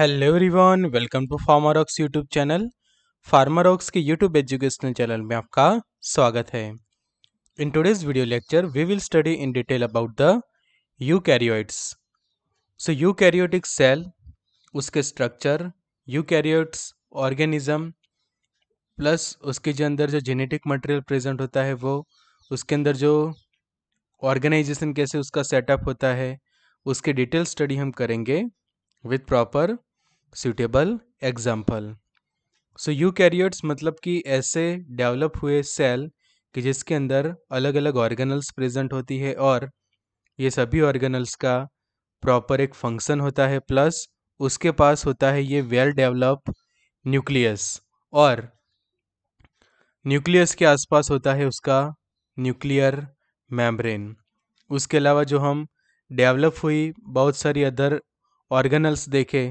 Hello everyone welcome to Pharmarox YouTube channel Pharmarox के YouTube educational channel में आपका स्वागत है in today's video lecture we will study in detail about the eukaryotes so eukaryotic cell उसके structure eukaryotes organism plus उसके जो अंदर जो जेनेटिक मटेरियल प्रेजेंट होता है वो उसके अंदर जो ऑर्गेनाइजेशन कैसे उसका सेटअप होता है उसके डिटेल स्टडी हम करेंगे with proper suitable example so eukaryotes मतलब कि ऐसे डेवलप हुए सेल कि जिसके अंदर अलग अलग ऑर्गेनल्स प्रेजेंट होती है और ये सभी ऑर्गेनल्स का प्रॉपर एक फंक्शन होता है प्लस उसके पास होता है ये वेल डेवलप न्यूक्लियस और न्यूक्लियस के आसपास होता है उसका न्यूक्लियर मेम्ब्रेन उसके अलावा जो हम डेवलप हुई बहुत सारी अदर ऑर्गेनल्स देखे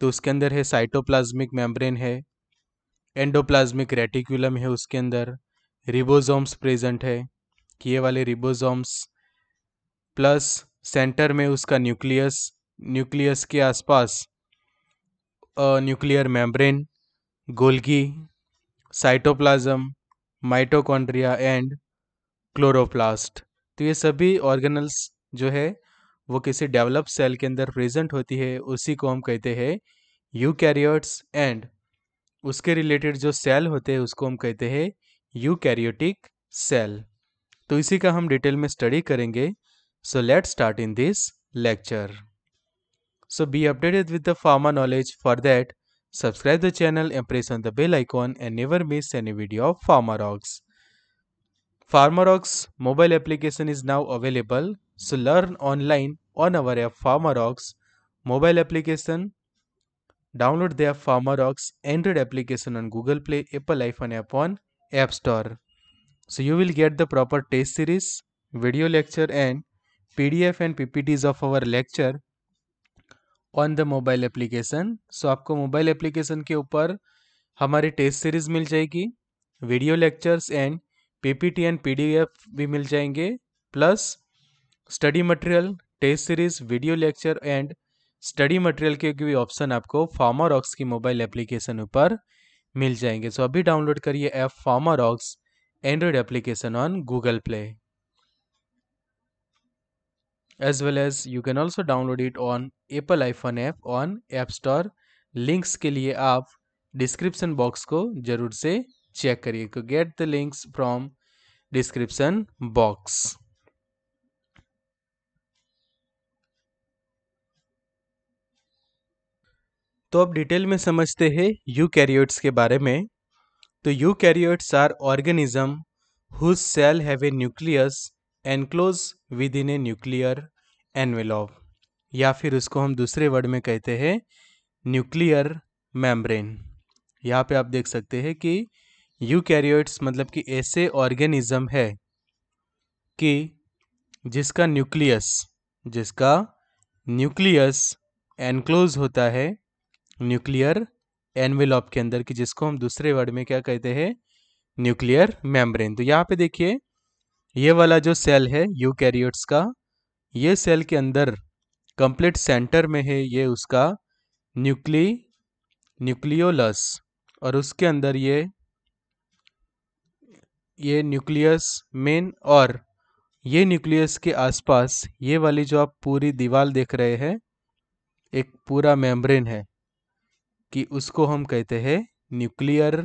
तो उसके अंदर है साइटोप्लाज्मिक मेम्ब्रेन है एंडोप्लाज्मिक रेटिकुलम है उसके अंदर रिबोजोम्स प्रेजेंट है कि ये वाले रिबोजोम्स प्लस सेंटर में उसका न्यूक्लियस न्यूक्लियस के आसपास nuclear membrane Golgi cytoplasm mitochondria and chloroplast तो ये सभी ऑर्गेनल्स जो है वो किसी डेवलप सेल के अंदर प्रेजेंट होती है उसी को हम कहते हैं यू कैरियोट्स एंड उसके रिलेटेड जो सेल होते हैं उसको हम कहते हैं यू कैरियोटिक सेल तो इसी का हम डिटेल में स्टडी करेंगे so let start in this lecture so be updated with the pharma knowledge for that subscribe the channel and press on the bell icon and never miss any video of Pharmarox Pharmarox mobile application is now available. So learn online on our app Pharmarox mobile application. Download the app Pharmarox Android application on Google Play, Apple iPhone app on App Store. So you will get the proper test series, video lecture and PDF and PPTs of our lecture on the mobile application. So आपको mobile application के ऊपर हमारी test series मिल जाएगी video lectures and PPT and PDF भी मिल जाएंगे plus study material test series video lecture and study material के भी ऑप्शन आपको फार्मर ऑक्स की मोबाइल एप्लीकेशन ऊपर मिल जाएंगे सो अभी डाउनलोड करिए app Pharmarox Android application on Google Play as well as you can also download it on Apple iPhone app on App Store links के लिए आप डिस्क्रिप्शन बॉक्स को ज़रूर से चेक करिए get the links from description box तो अब detail में समझते हैं यूकैरियोट्स के बारे में तो eukaryotes are organism whose cell have a nucleus enclose within a nuclear envelope या फिर उसको हम दूसरे वर्ड में कहते हैं न्यूक्लियर मेम्ब्रेन यहाँ पे आप देख सकते हैं कि यूकैरियोट्स मतलब कि ऐसे ऑर्गेनिज्म है कि जिसका न्यूक्लियस जिसका न्यूक्लियस एनक्लोज होता है न्यूक्लियर एनविलॉप के अंदर कि जिसको हम दूसरे वर्ड में क्या कहते हैं न्यूक्लियर मेम्ब्रेन तो यहाँ पे देखिए ये वाला जो सेल है यूकैरियोट्स का ये सेल के अंदर कंप्लीट सेंटर में है ये उसका न्यूक्ली न्यूक्लियोलस और उसके अंदर ये ये न्यूक्लियस मेन और ये न्यूक्लियस के आसपास ये वाली जो आप पूरी दीवार देख रहे हैं एक पूरा मेम्ब्रेन है कि उसको हम कहते हैं न्यूक्लियर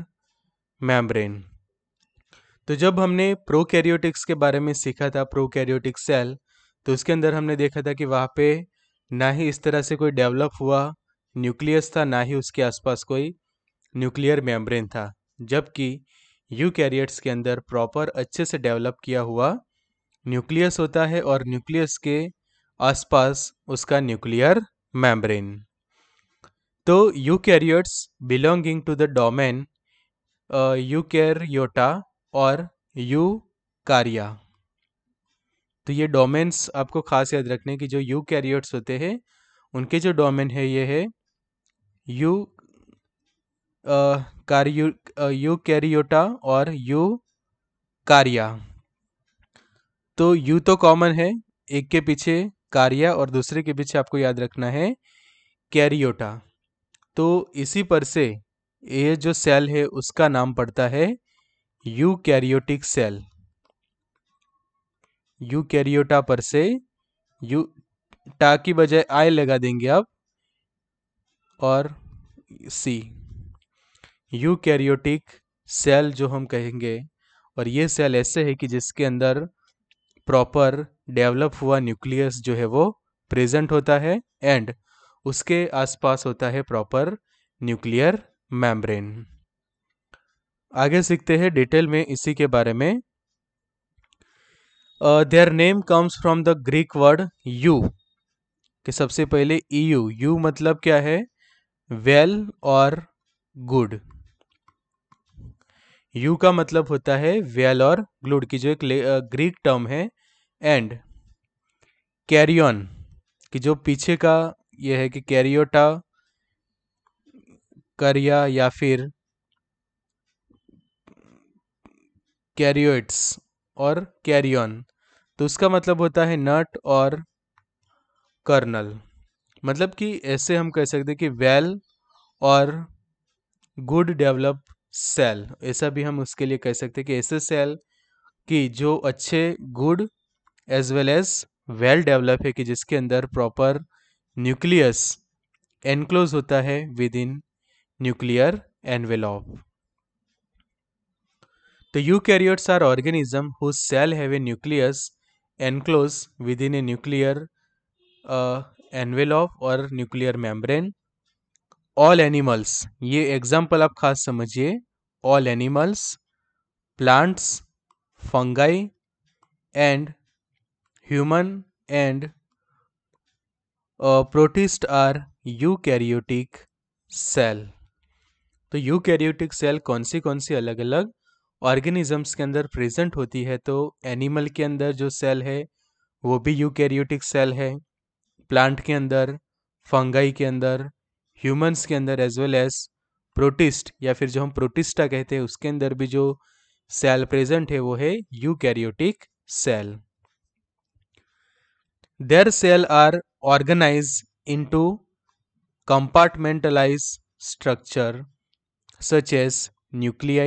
मेम्ब्रेन तो जब हमने प्रोकैरियोटिक्स के बारे में सीखा था प्रोकैरियोटिक सेल तो उसके अंदर हमने देखा था कि वहाँ पे ना ही इस तरह से कोई डेवलप हुआ न्यूक्लियस था ना ही उसके आसपास कोई न्यूक्लियर मेम्ब्रेन था जबकि यूकैरियोट्स के अंदर प्रॉपर अच्छे से डेवलप किया हुआ न्यूक्लियस होता है और न्यूक्लियस के आसपास उसका न्यूक्लियर मैम्ब्रेन तो eukaryotes belonging to the domain Eukaryota और यू कारिया तो ये डोमेन्स आपको खास याद रखने की जो यू कैरियर्स होते हैं उनके जो डोमेन है ये है यू यू कैरियोटा और यू कारिया तो यू तो कॉमन है एक के पीछे कारिया और दूसरे के पीछे आपको याद रखना है कैरियोटा तो इसी पर से ये जो सेल है उसका नाम पड़ता है eukaryotic cell Eukaryota पर से यू टा की बजाय आई लगा देंगे आप और सी यूकैरियोटिक सेल जो हम कहेंगे और ये सेल ऐसे है कि जिसके अंदर प्रॉपर डेवलप हुआ न्यूक्लियस जो है वो प्रेजेंट होता है एंड उसके आसपास होता है प्रॉपर न्यूक्लियर मैम्ब्रेन आगे सीखते हैं डिटेल में इसी के बारे में their name comes from the Greek word eu कि सबसे पहले ई यू यू मतलब क्या है वेल और गुड यू का मतलब होता है वेल और ग्लूड की जो एक ग्रीक टर्म है एंड कैरियन की जो पीछे का ये है कि कैरियोटा करिया या फिर कैरियोट्स और कैरियन तो उसका मतलब होता है नट और कर्नल मतलब कि ऐसे हम कह सकते हैं कि वेल और गुड डेवलप सेल ऐसा भी हम उसके लिए कह सकते हैं कि ऐसे सेल कि जो अच्छे good as well as well develop है कि जिसके अंदर प्रॉपर न्यूक्लियस एनक्लोज होता है विद इन न्यूक्लियर एनवेलॉप तो eukaryotes are organism cell have a nucleus enclose within a nuclear envelope और न्यूक्लियर मेम्ब्रेन ऑल एनिमल्स ये example आप खास समझिए all animals, plants, fungi, and human and uh, protists are eukaryotic cell तो eukaryotic cell कौन सी कौन सी अलग अलग ऑर्गेनिजम्स के अंदर प्रेजेंट होती है तो एनिमल के अंदर जो सेल है वो भी यूकैरियोटिक सेल है प्लांट के अंदर फंगाई के अंदर ह्यूमंस के अंदर एज वेल एज प्रोटिस्ट या फिर जो हम प्रोटिस्टा कहते हैं उसके अंदर भी जो सेल प्रेजेंट है वो है eukaryotic cell their cell are organize into compartmentalize structure such as nuclei,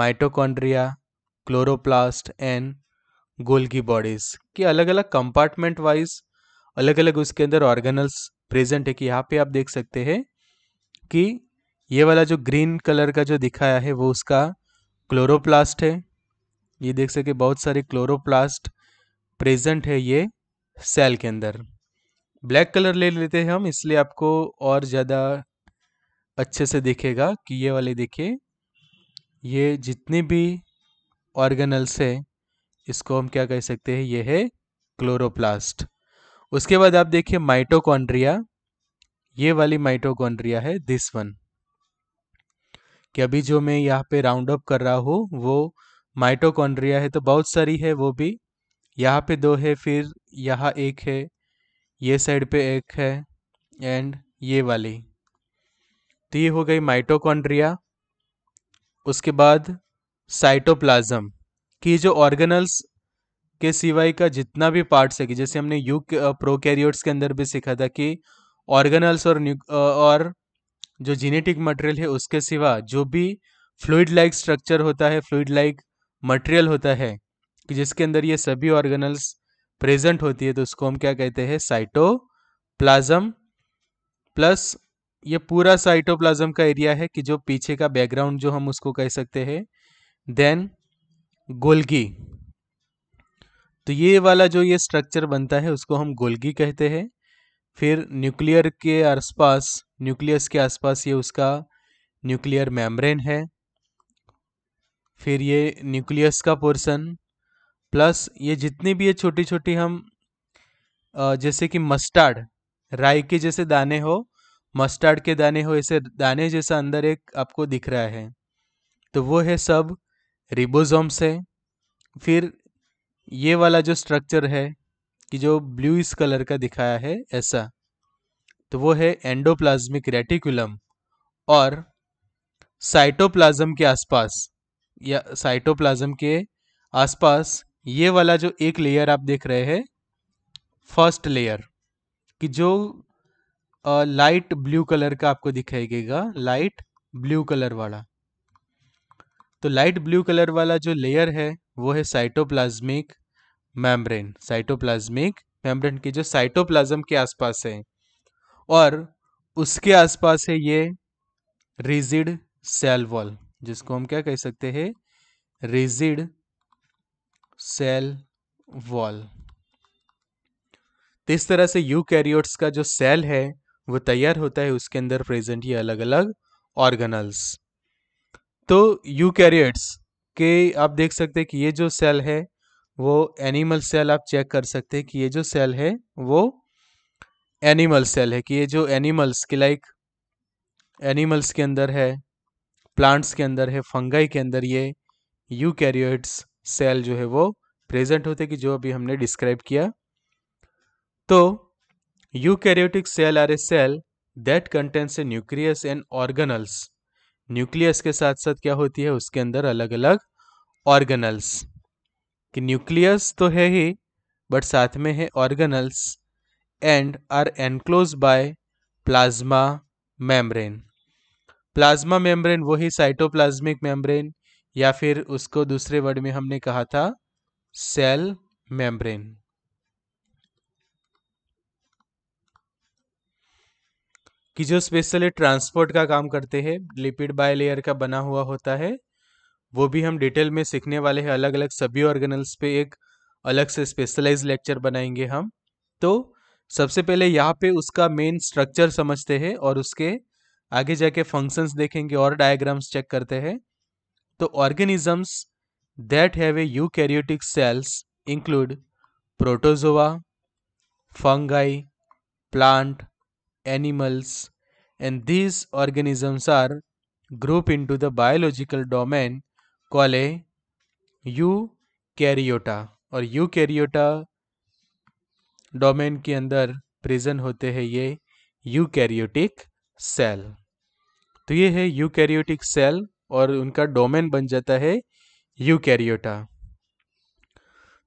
mitochondria, chloroplast and Golgi bodies के अलग अलग कंपार्टमेंट वाइज अलग अलग उसके अंदर ऑर्गेनल्स प्रेजेंट है कि यहाँ पे आप देख सकते हैं कि ये वाला जो ग्रीन कलर का जो दिखाया है वो उसका क्लोरोप्लास्ट है ये देख सके बहुत सारे क्लोरोप्लास्ट प्रेजेंट है ये सेल के अंदर ब्लैक कलर ले लेते हैं हम इसलिए आपको और ज़्यादा अच्छे से दिखेगा कि ये वाले देखिए ये जितने भी ऑर्गेनल्स है इसको हम क्या कह सकते हैं ये है क्लोरोप्लास्ट उसके बाद आप देखिए माइटोकॉन्ड्रिया ये वाली माइटोकॉन्ड्रिया है दिस वन कि अभी जो मैं यहाँ पे राउंड अप कर रहा हूँ वो माइटोकॉन्ड्रिया है तो बहुत सारी है वो भी यहाँ पे दो है फिर यहाँ एक है ये साइड पे एक है एंड ये वाली तो ये हो गई माइटोकॉन्ड्रिया उसके बाद साइटोप्लाज्म कि जो ऑर्गेनल्स के सिवाय का जितना भी पार्ट्स है कि जैसे हमने यू प्रोकैरियोट्स के अंदर भी सीखा था कि ऑर्गेनल्स और और जो जीनेटिक मटेरियल है उसके सिवा जो भी फ्लूड लाइक स्ट्रक्चर होता है फ्लूड लाइक मटेरियल होता है कि जिसके अंदर ये सभी ऑर्गेनल्स प्रेजेंट होती है तो उसको हम क्या कहते हैं साइटो प्लाजम प्लस ये पूरा साइटोप्लाज्म का एरिया है कि जो पीछे का बैकग्राउंड जो हम उसको कह सकते हैं देन गोल्गी तो ये वाला जो ये स्ट्रक्चर बनता है उसको हम गोल्गी कहते हैं फिर न्यूक्लियर के आसपास न्यूक्लियस के आसपास ये उसका न्यूक्लियर मेम्ब्रेन है फिर ये न्यूक्लियस का पोर्शन प्लस ये जितनी भी ये छोटी छोटी हम जैसे कि मस्टार्ड राई के जैसे दाने हो मस्टार्ड के दाने हो ऐसे दाने जैसा अंदर एक आपको दिख रहा है तो वो है सब रिबोजोम्स है फिर ये वाला जो स्ट्रक्चर है कि जो ब्लू इस कलर का दिखाया है ऐसा तो वो है एंडोप्लाज्मिक रेटिकुलम और साइटोप्लाज्म के आसपास या साइटोप्लाज्म के आसपास ये वाला जो एक लेयर आप देख रहे हैं फर्स्ट लेयर कि जो लाइट ब्लू कलर का आपको दिखाई देगा लाइट ब्लू कलर वाला तो लाइट ब्लू कलर वाला जो लेयर है वो है साइटोप्लाज्मिक मैम्ब्रेन साइटोप्लाज्मिक मैमब्रेन की जो साइटोप्लाज्म के आसपास है और उसके आसपास है ये रिजिड सेल वॉल जिसको हम क्या कह सकते हैं रिजिड सेल वॉल तो इस तरह से यूकैरियोट्स का जो सेल है वो तैयार होता है उसके अंदर प्रेजेंट ये अलग अलग ऑर्गेनल्स तो यूकैरियोट्स के आप देख सकते हैं कि ये जो सेल है वो एनिमल सेल आप चेक कर सकते हैं कि ये जो सेल है वो एनिमल सेल है कि ये जो एनिमल्स के लाइक एनिमल्स के अंदर है प्लांट्स के अंदर है फंगाई के अंदर ये यूकैरियोट्स सेल जो है वो प्रेजेंट होते कि जो अभी हमने डिस्क्राइब किया तो eukaryotic cell are a cell that contents a nucleus and organelles nucleus के साथ साथ क्या होती है उसके अंदर अलग अलग ऑर्गेनल्स कि न्यूक्लियस तो है ही बट साथ में है organelles and are enclose by plasma membrane plasma membrane वही साइटोप्लाज्मिक मेम्ब्रेन या फिर उसको दूसरे वर्ड में हमने कहा था सेल मेम्ब्रेन कि जो स्पेशली ट्रांसपोर्ट का काम करते हैं लिपिड बाय लेयर का बना हुआ होता है वो भी हम डिटेल में सीखने वाले हैं अलग अलग सभी ऑर्गेनल्स पे एक अलग से स्पेशलाइज लेक्चर बनाएंगे हम तो सबसे पहले यहाँ पे उसका मेन स्ट्रक्चर समझते हैं और उसके आगे जाके फंक्शंस देखेंगे और डायग्राम्स चेक करते हैं तो organisms that have eukaryotic cells include protozoa fungi plant animals these organisms are group into the biological domain called Eukaryota और यू कैरियोटा डोमेन के अंदर प्रेजेंट होते हैं ये यू कैरियोटिक सेल तो ये है यू कैरियोटिक सेल और उनका डोमेन बन जाता है यू कैरियोटा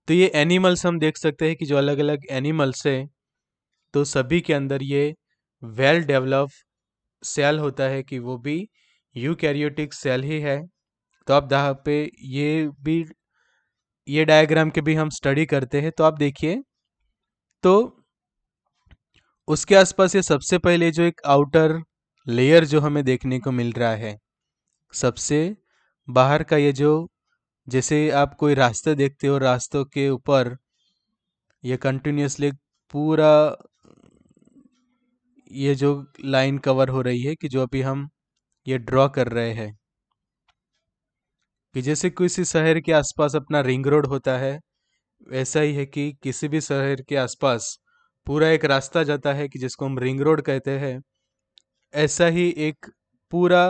तो ये एनिमल्स हम देख सकते हैं कि जो अलग अलग एनिमल्स है तो सभी के अंदर ये वेल डेवलप सेल होता है कि वो भी यू कैरियोटिक सेल ही है तो आप यहाँ पे ये भी ये डायग्राम के भी हम स्टडी करते हैं तो आप देखिए तो उसके आसपास ये सबसे पहले जो एक आउटर लेयर जो हमें देखने को मिल रहा है सबसे बाहर का ये जो जैसे आप कोई रास्ते देखते हो रास्तों के ऊपर ये कंटिन्यूसली पूरा ये जो लाइन कवर हो रही है कि जो अभी हम ये ड्रॉ कर रहे हैं कि जैसे किसी शहर के आसपास अपना रिंग रोड होता है वैसा ही है कि किसी भी शहर के आसपास पूरा एक रास्ता जाता है कि जिसको हम रिंग रोड कहते हैं ऐसा ही एक पूरा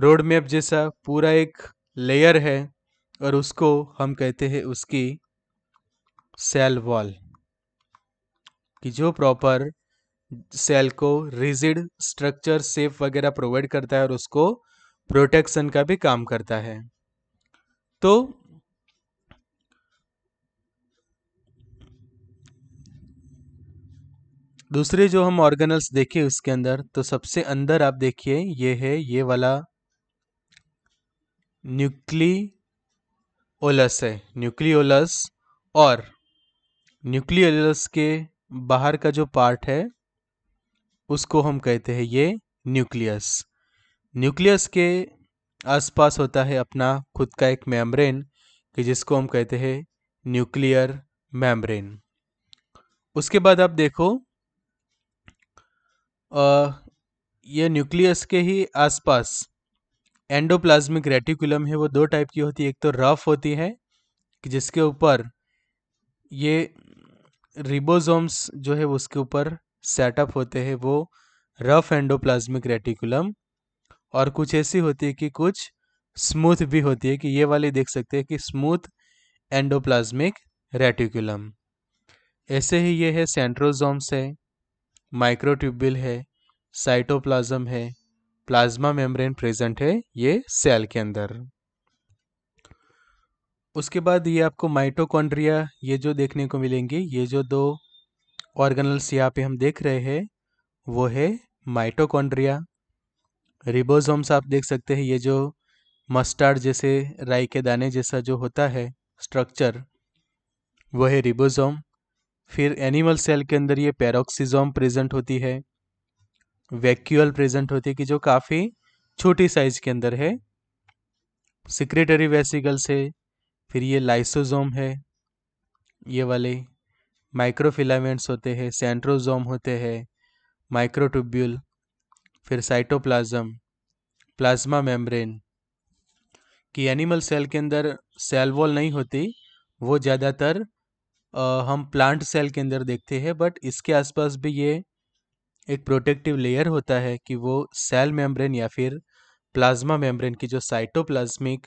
रोड मैप जैसा पूरा एक लेयर है और उसको हम कहते हैं उसकी सेल वॉल कि जो प्रॉपर सेल को रिजिड स्ट्रक्चर सेफ वगैरह प्रोवाइड करता है और उसको प्रोटेक्शन का भी काम करता है तो दूसरे जो हम ऑर्गेनल्स देखे उसके अंदर तो सबसे अंदर आप देखिए ये है ये वाला न्यूक्ली ओलस है न्यूक्लियोलस और न्यूक्लियोलस के बाहर का जो पार्ट है उसको हम कहते हैं ये न्यूक्लियस न्यूक्लियस के आसपास होता है अपना खुद का एक मेम्ब्रेन कि जिसको हम कहते हैं न्यूक्लियर मेम्ब्रेन उसके बाद आप देखो यह न्यूक्लियस के ही आसपास एंडोप्लाज्मिक रेटिकुलम है वो दो टाइप की होती है एक तो रफ होती है कि जिसके ऊपर ये रिबोसोम्स जो है उसके ऊपर सेटअप होते हैं वो रफ एंडोप्लाज्मिक रेटिकुलम और कुछ ऐसी होती है कि कुछ स्मूथ भी होती है कि ये वाली देख सकते हैं कि स्मूथ एंडोप्लाज्मिक रेटिकुलम ऐसे ही ये है सेंट्रोजोम्स है माइक्रोट्यूबिल है साइटोप्लाज्म है प्लाज्मा मेम्ब्रेन प्रेजेंट है ये सेल के अंदर उसके बाद ये आपको माइटोकॉन्ड्रिया ये जो देखने को मिलेंगे ये जो दो ऑर्गेनल्स यहाँ पे हम देख रहे हैं वो है माइटोकॉन्ड्रिया रिबोसोम्स आप देख सकते हैं ये जो मस्टार्ड जैसे राई के दाने जैसा जो होता है स्ट्रक्चर वह है रिबोसोम फिर एनिमल सेल के अंदर ये पेरोक्सीजोम प्रेजेंट होती है वैक्यूअल प्रेजेंट होती है कि जो काफ़ी छोटी साइज के अंदर है सिक्रेटरी वेसिकल्स है फिर ये लाइसोजोम है ये वाले माइक्रोफिलामेंट्स होते हैं सेंट्रोजोम होते हैं माइक्रोट्यूब्यूल फिर साइटोप्लाज्म प्लाज्मा मेम्ब्रेन कि एनिमल सेल के अंदर सेल वॉल नहीं होती वो ज़्यादातर हम प्लांट सेल के अंदर देखते हैं बट इसके आसपास भी ये एक प्रोटेक्टिव लेयर होता है कि वो सेल मेम्ब्रेन या फिर प्लाज्मा मेम्ब्रेन की जो साइटोप्लाज्मिक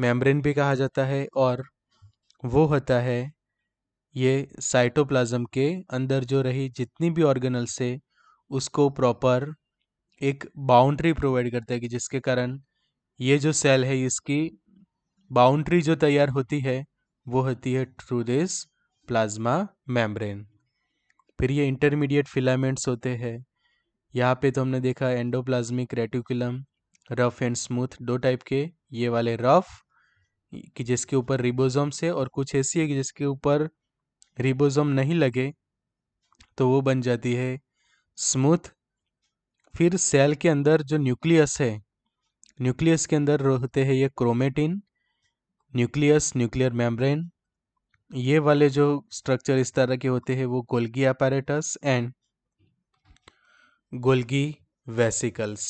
मेम्ब्रेन भी कहा जाता है और वो होता है ये साइटोप्लाज्म के अंदर जो रही जितनी भी ऑर्गेनल से उसको प्रॉपर एक बाउंड्री प्रोवाइड करता है कि जिसके कारण ये जो सेल है इसकी बाउंड्री जो तैयार होती है वो होती है थ्रू दिस प्लाज्मा मेम्ब्रेन फिर ये इंटरमीडिएट फिलामेंट्स होते हैं यहाँ पे तो हमने देखा endoplasmic reticulum rough and smooth दो टाइप के ये वाले रफ कि जिसके ऊपर रिबोजोम से और कुछ ऐसी है कि जिसके ऊपर रिबोजोम नहीं लगे तो वो बन जाती है स्मूथ फिर सेल के अंदर जो न्यूक्लियस है न्यूक्लियस के अंदर होते हैं ये क्रोमेटिन न्यूक्लियस न्यूक्लियर मेम्ब्रेन ये वाले जो स्ट्रक्चर इस तरह के होते हैं वो Golgi apparatus and Golgi vesicles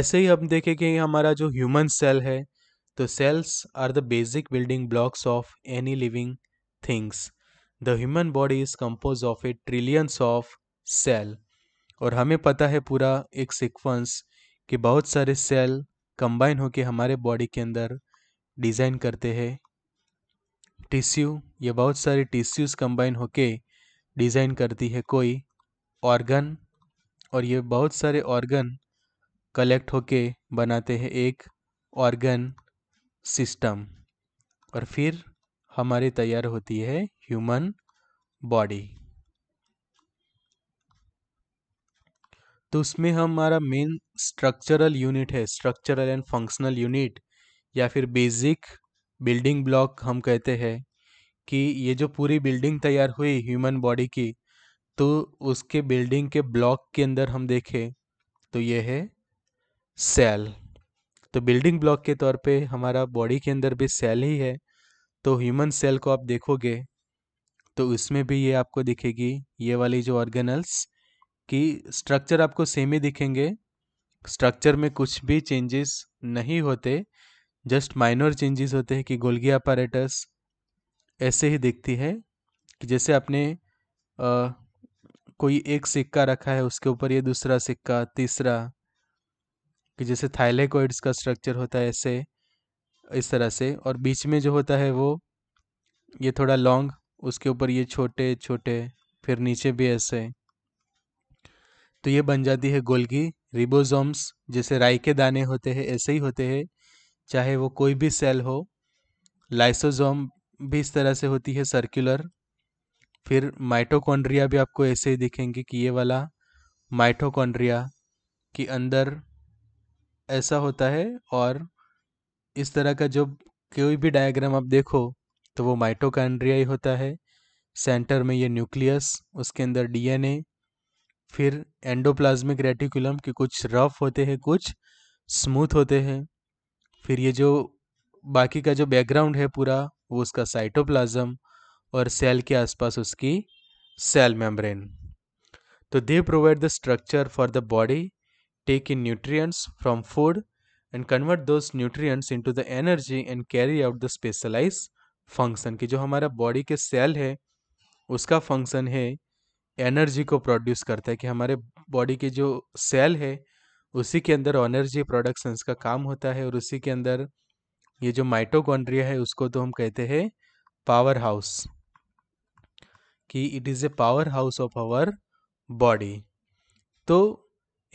ऐसे ही हम देखें कि हमारा जो ह्यूमन सेल है तो cells are the basic building blocks of any living things the human body is compose of a trillions of cell और हमें पता है पूरा एक सीक्वेंस कि बहुत सारे सेल कंबाइन होकर हमारे बॉडी के अंदर डिज़ाइन करते हैं टिश्यू या बहुत सारे टिश्यूज कंबाइन होके डिज़ाइन करती है कोई ऑर्गन और ये बहुत सारे ऑर्गन कलेक्ट होके बनाते हैं एक ऑर्गन सिस्टम और फिर हमारी तैयार होती है ह्यूमन बॉडी तो उसमें हमारा मेन स्ट्रक्चरल यूनिट है स्ट्रक्चरल एंड फंक्शनल यूनिट या फिर बेसिक बिल्डिंग ब्लॉक हम कहते हैं कि ये जो पूरी बिल्डिंग तैयार हुई ह्यूमन बॉडी की तो उसके बिल्डिंग के ब्लॉक के अंदर हम देखें तो ये है सेल तो बिल्डिंग ब्लॉक के तौर पे हमारा बॉडी के अंदर भी सेल ही है तो ह्यूमन सेल को आप देखोगे तो उसमें भी ये आपको दिखेगी ये वाली जो ऑर्गेनल्स कि स्ट्रक्चर आपको सेम ही दिखेंगे स्ट्रक्चर में कुछ भी चेंजेस नहीं होते जस्ट माइनर चेंजेस होते हैं कि गोल्गी अपारेटस ऐसे ही दिखती है कि जैसे आपने आ, कोई एक सिक्का रखा है उसके ऊपर ये दूसरा सिक्का तीसरा कि जैसे थाइलेकोइड्स का स्ट्रक्चर होता है ऐसे इस तरह से और बीच में जो होता है वो ये थोड़ा लॉन्ग उसके ऊपर ये छोटे छोटे फिर नीचे भी ऐसे तो ये बन जाती है गोल्गी रिबोजोम्स जैसे राई के दाने होते हैं ऐसे ही होते हैं चाहे वो कोई भी सेल हो लाइसोजोम भी इस तरह से होती है सर्कुलर फिर माइटोकॉन्ड्रिया भी आपको ऐसे ही दिखेंगे कि ये वाला माइटोकॉन्ड्रिया के अंदर ऐसा होता है और इस तरह का जो कोई भी डायग्राम आप देखो तो वो माइटोकॉन्ड्रिया ही होता है सेंटर में ये न्यूक्लियस उसके अंदर डीएनए फिर एंडोप्लाज्मिक रेटिकुलम के कुछ रफ होते हैं कुछ स्मूथ होते हैं फिर ये जो बाकी का जो बैकग्राउंड है पूरा वो उसका साइटोप्लाज्म और सेल के आसपास उसकी सेल मेम्ब्रेन तो they provide the structure for the body take in nutrients from food and convert those nutrients into the energy and carry out the specialize function कि जो हमारा बॉडी के सेल है उसका फंक्शन है एनर्जी को produce करता है कि हमारे बॉडी के जो सेल है उसी के अंदर एनर्जी प्रोडक्शंस का काम होता है और उसी के अंदर ये जो माइटोकॉन्ड्रिया है उसको तो हम कहते हैं पावर हाउस कि it is a power house of our body तो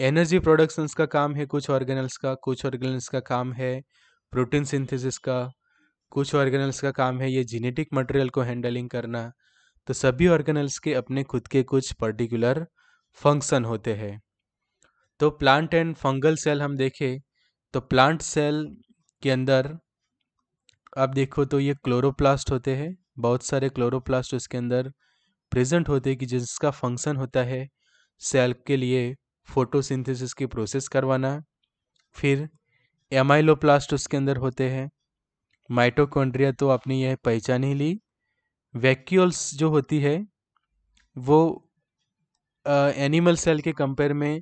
एनर्जी प्रोडक्शंस का काम है कुछ ऑर्गेनल्स का कुछ ऑर्गेनल्स का काम है प्रोटीन सिंथेसिस का कुछ ऑर्गेनल्स का काम है ये जेनेटिक मटेरियल को हैंडलिंग करना तो सभी ऑर्गेनल्स के अपने खुद के कुछ पर्टिकुलर फंक्शन होते हैं तो प्लांट एंड फंगल सेल हम देखें तो प्लांट सेल के अंदर आप देखो तो ये क्लोरोप्लास्ट होते हैं बहुत सारे क्लोरोप्लास्ट उसके अंदर प्रेजेंट होते हैं कि जिसका फंक्शन होता है सेल के लिए फोटोसिंथेसिस की प्रोसेस करवाना फिर एमाइलोप्लास्ट उसके अंदर होते हैं माइटोकॉन्ड्रिया तो आपने यह पहचान ही ली वैक्यूल्स जो होती है वो एनिमल सेल के कंपेयर में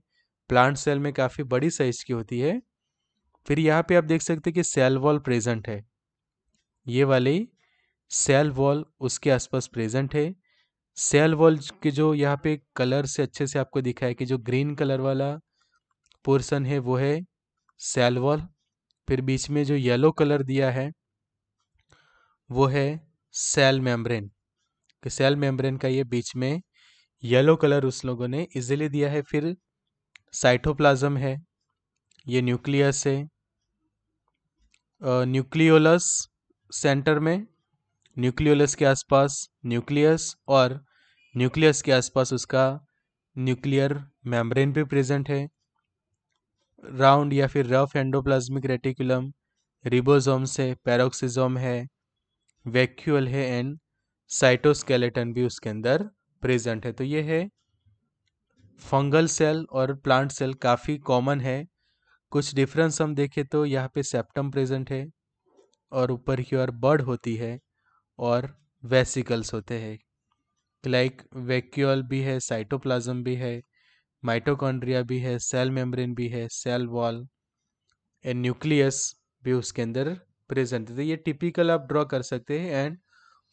प्लांट सेल में काफ़ी बड़ी साइज की होती है फिर यहाँ पे आप देख सकते हैं कि सेल वॉल प्रेजेंट है ये वाली सेल वॉल उसके आसपास प्रेजेंट है सेल वॉल के जो यहाँ पे कलर से अच्छे से आपको दिखा है कि जो ग्रीन कलर वाला पोर्सन है वो है सेल वॉल फिर बीच में जो येलो कलर दिया है वो है सेल मेम्ब्रेन कि सेल मेम्ब्रेन का ये बीच में येलो कलर उस लोगों ने इजीली दिया है फिर साइटोप्लाज्म है ये न्यूक्लियस है न्यूक्लियोलस सेंटर में न्यूक्लियोलस के आसपास न्यूक्लियस और न्यूक्लियस के आसपास उसका न्यूक्लियर मेम्ब्रेन भी प्रेजेंट है राउंड या फिर रफ एंडोप्लाज्मिक रेटिकुलम रिबोसोम से पैरोक्सिजोम है वैक्यूल है एंड साइटोस्केलेटन भी उसके अंदर प्रेजेंट है तो ये है फंगल सेल और प्लांट सेल काफ़ी कॉमन है कुछ डिफरेंस हम देखें तो यहाँ पे सेप्टम प्रेजेंट है और ऊपर की ओर बर्ड होती है और वेसिकल्स होते हैं लाइक वैक्यूल भी है साइटोप्लाज्म भी है माइटोकॉन्ड्रिया भी है सेल मेम्ब्रेन भी है सेल वॉल एंड न्यूक्लियस भी उसके अंदर प्रेजेंट तो ये टिपिकल आप ड्रॉ कर सकते हैं एंड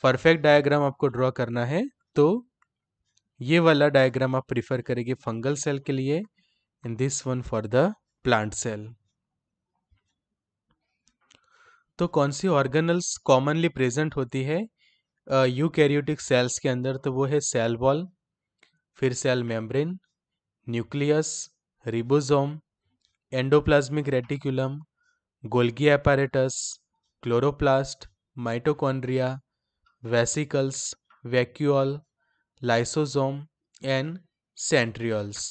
परफेक्ट डायग्राम आपको ड्रॉ करना है तो ये वाला डायग्राम आप प्रीफर करेंगे फंगल सेल के लिए in this one for the plant cell तो कौन सी ऑर्गेनल्स कॉमनली प्रेजेंट होती है यूकैरियोटिक uh, सेल्स के अंदर तो वो है सेल वॉल फिर cell membrane nucleus ribosome endoplasmic reticulum Golgi apparatus chloroplast mitochondria vesicles vacuole lysosome and centrioles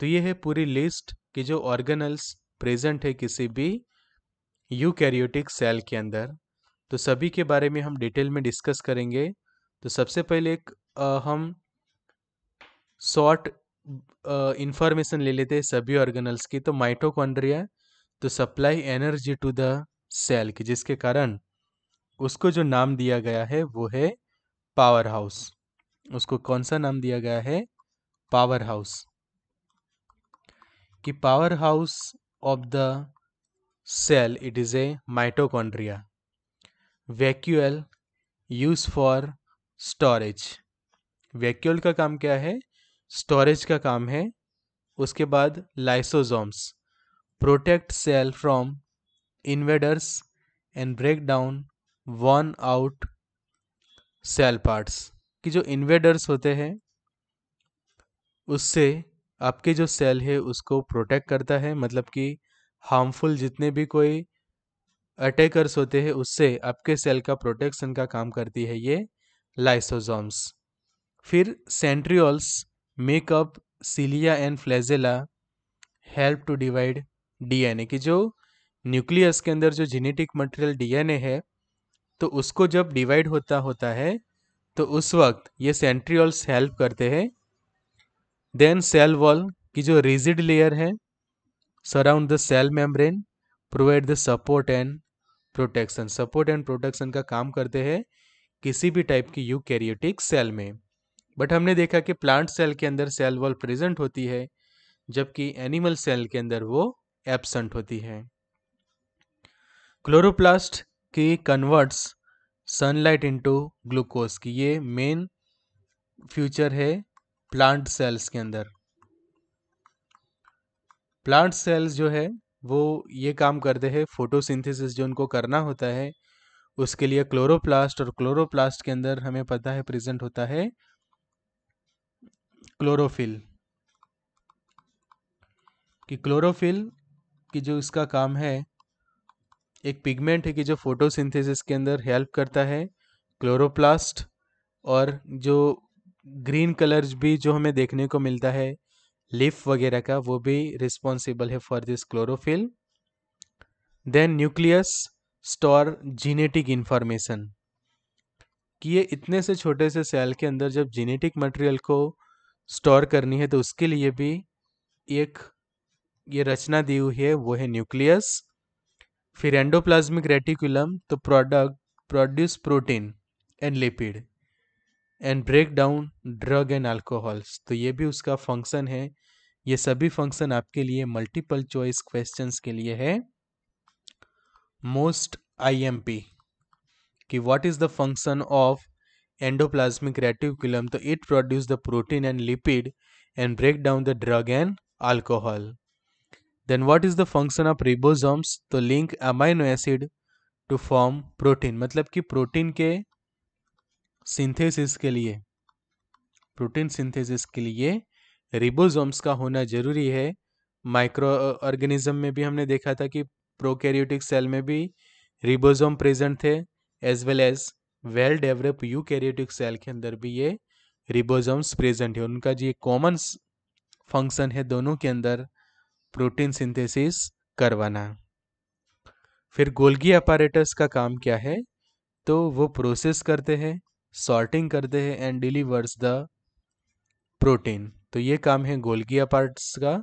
तो ये है पूरी लिस्ट कि जो ऑर्गेनल्स प्रेजेंट है किसी भी यूकैरियोटिक सेल के अंदर तो सभी के बारे में हम डिटेल में डिस्कस करेंगे तो सबसे पहले एक आ, हम शॉर्ट इंफॉर्मेशन ले लेते हैं सभी ऑर्गेनल्स की तो माइटोकॉन्ड्रिया तो supply energy to the cell की जिसके कारण उसको जो नाम दिया गया है वो है पावर हाउस उसको कौन सा नाम दिया गया है पावर हाउस कि power house of the cell it is a mitochondria vacuole use for storage vacuole का काम क्या है स्टोरेज का काम है उसके बाद lysosomes protect cell from invaders and break down worn out cell parts कि जो इन्वेडर्स होते हैं उससे आपके जो सेल है उसको प्रोटेक्ट करता है मतलब कि हार्मफुल जितने भी कोई अटैकर्स होते हैं उससे आपके सेल का प्रोटेक्शन का काम करती है ये लाइसोजोम्स फिर centrioles make up cilia and flagella help to divide DNA की जो न्यूक्लियस के अंदर जो जेनेटिक मटेरियल डीएनए है तो उसको जब डिवाइड होता होता है तो उस वक्त ये सेंट्रियोल्स हेल्प करते हैं देन सेल वॉल की जो रिजिड लेयर है surround the cell membrane provide the support and protection support and protection का काम करते हैं किसी भी टाइप की कैरियोटिक सेल में बट हमने देखा कि प्लांट सेल के अंदर सेल वॉल प्रेजेंट होती है जबकि एनिमल सेल के अंदर वो एबसेंट होती है क्लोरोप्लास्ट की कन्वर्ट्स सनलाइट इनटू ग्लूकोज की ये मेन फ्यूचर है प्लांट सेल्स के अंदर प्लांट सेल्स जो है वो ये काम करते हैं फोटोसिंथेसिस जो उनको करना होता है उसके लिए क्लोरोप्लास्ट और क्लोरोप्लास्ट के अंदर हमें पता है प्रेजेंट होता है क्लोरोफिल कि क्लोरोफिल की जो इसका काम है एक पिगमेंट है कि जो फोटोसिंथेसिस के अंदर हेल्प करता है क्लोरोप्लास्ट और जो ग्रीन कलर्स भी जो हमें देखने को मिलता है लिफ वगैरह का वो भी रिस्पॉन्सिबल है for this chlorophyll then nucleus store genetic information कि ये इतने से छोटे से सेल के अंदर जब जीनेटिक मटेरियल को स्टोर करनी है तो उसके लिए भी एक ये रचना दी हुई है वो है न्यूक्लियस फिर एंडोप्लाज्मिक रेटिकुलम तो product produce protein and lipid and break down drug and alcohols तो ये भी उसका फंक्शन है ये सभी फंक्शन आपके लिए मल्टीपल चॉइस क्वेश्चंस के लिए है मोस्ट आईएमपी कि what is the function of endoplasmic reticulum तो it produce the protein and lipid and break down the drug and alcohol then what is the function of ribosomes तो link amino acid to form protein मतलब कि protein के synthesis के लिए protein synthesis के लिए रिबोजोम्स का होना जरूरी है माइक्रो ऑर्गेनिज्म में भी हमने देखा था कि प्रोकैरियोटिक सेल में भी रिबोजोम प्रेजेंट थे as well as well develop eukaryotic cell के अंदर भी ये रिबोजोम्स प्रेजेंट है उनका जो कॉमन फंक्शन है दोनों के अंदर प्रोटीन सिंथेसिस करवाना फिर गोल्गी अपारेटर्स का काम क्या है तो वो प्रोसेस करते हैं सॉर्टिंग करते हैं एंड डिलीवर्स द प्रोटीन तो ये काम है गोल्गी अपार्ट्स का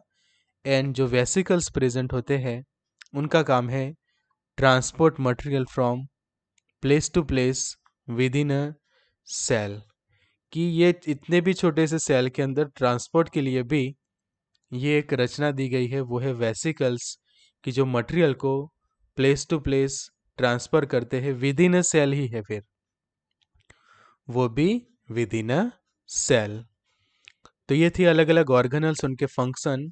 एंड जो वेसिकल्स प्रेजेंट होते हैं उनका काम है transport material from place to place within a cell कि ये इतने भी छोटे से सेल के अंदर ट्रांसपोर्ट के लिए भी ये एक रचना दी गई है वो है वेसिकल्स कि जो मटेरियल को प्लेस टू प्लेस ट्रांसफर करते हैं विद इन अ सेल ही है फिर वो भी विद इन अ सेल तो ये थी अलग अलग ऑर्गेनल्स उनके फंक्शन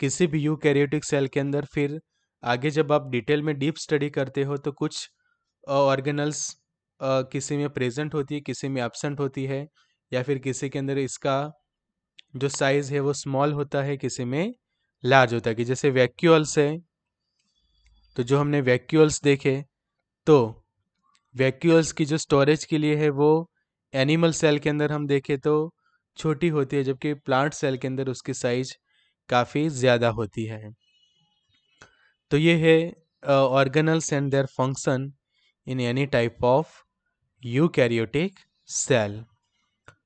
किसी भी यू कैरियोटिक सेल के अंदर फिर आगे जब आप डिटेल में डीप स्टडी करते हो तो कुछ ऑर्गेनल्स किसी में प्रेजेंट होती है किसी में एबसेंट होती है या फिर किसी के अंदर इसका जो साइज़ है वो स्मॉल होता है किसी में लार्ज होता है कि जैसे वैक्यूल्स है तो जो हमने वैक्यूल्स देखे तो वैक्यूल्स की जो स्टोरेज के लिए है वो एनिमल सेल के अंदर हम देखें तो छोटी होती है जबकि प्लांट सेल के अंदर उसकी साइज काफ़ी ज़्यादा होती है तो ये है organelles and their function in any type of eukaryotic cell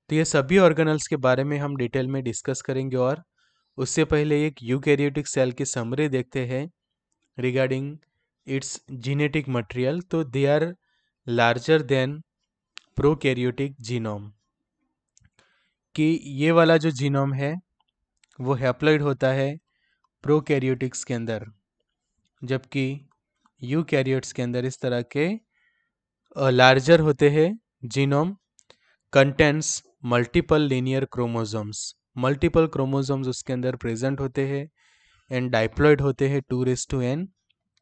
तो ये सभी ऑर्गेनल्स के बारे में हम डिटेल में डिस्कस करेंगे और उससे पहले एक यूकैरियोटिक सेल की समरी देखते हैं रिगार्डिंग इट्स जीनेटिक मटेरियल तो they are larger than prokaryotic genome कि ये वाला जो जीनोम है वो हैप्लॉइड होता है प्रोकैरियोटिक्स के अंदर जबकि यूकैरियोट्स के अंदर इस तरह के लार्जर होते हैं genome contents multiple linear chromosomes multiple chromosomes उसके अंदर प्रेजेंट होते हैं एंड डाइप्लॉइड होते हैं टू रेस टू एन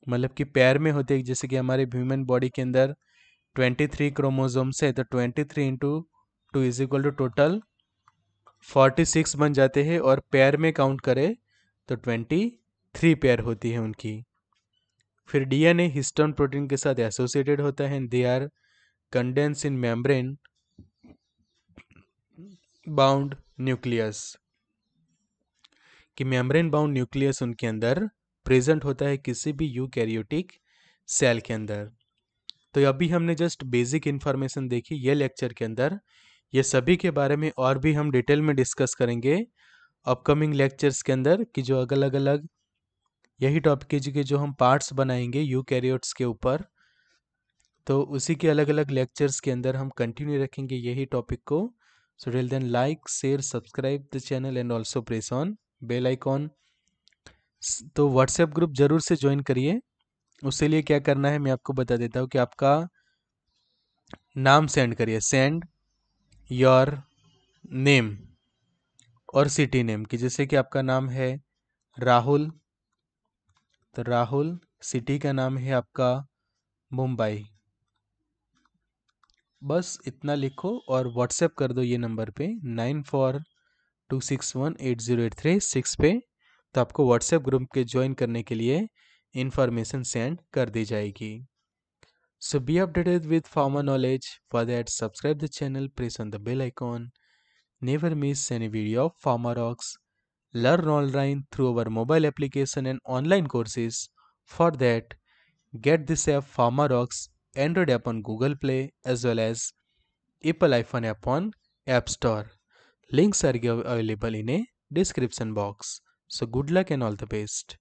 मतलब कि पैर में होते हैं जैसे कि हमारे ह्यूमन बॉडी के अंदर ट्वेंटी थ्री क्रोमोजोम्स है तो twenty three into two is equal to total forty six बन जाते हैं और पैर में काउंट करें तो ट्वेंटी थ्री पैर होती है उनकी फिर डीएनए हिस्टोन प्रोटीन के साथ एसोसिएटेड होता है they are condense in membrane bound nucleus कि मेम्ब्रेन बाउंड न्यूक्लियस उनके अंदर प्रेजेंट होता है किसी भी यूकैरियोटिक सेल के अंदर तो अभी हमने जस्ट बेसिक इन्फॉर्मेशन देखी ये लेक्चर के अंदर ये सभी के बारे में और भी हम डिटेल में डिस्कस करेंगे अपकमिंग लेक्चर्स के अंदर कि जो अलग अलग यही टॉपिक के जो हम पार्ट्स बनाएंगे कैरियोट्स के ऊपर तो उसी के अलग अलग लेक्चर्स के अंदर हम कंटिन्यू रखेंगे यही टॉपिक को so till then like share subscribe the channel and also press on bell icon तो व्हाट्सएप ग्रुप ज़रूर से ज्वाइन करिए उसके लिए क्या करना है मैं आपको बता देता हूँ कि आपका नाम सेंड करिए सेंड योर नेम और सिटी नेम कि जैसे कि आपका नाम है राहुल तो राहुल सिटी का नाम है आपका मुंबई बस इतना लिखो और व्हाट्सएप कर दो ये नंबर पे nine four two six one eight zero eight three six पे तो आपको व्हाट्सएप ग्रुप के ज्वाइन करने के लिए इन्फॉर्मेशन सेंड कर दी जाएगी so be updated with pharma knowledge for that subscribe the channel press on the bell icon never miss any video of Pharmarox learn online through our mobile application and online courses for that get this F Pharmarox Android app on Google Play as well as Apple iPhone app on App Store. Links are available in a description box. So good luck and all the best.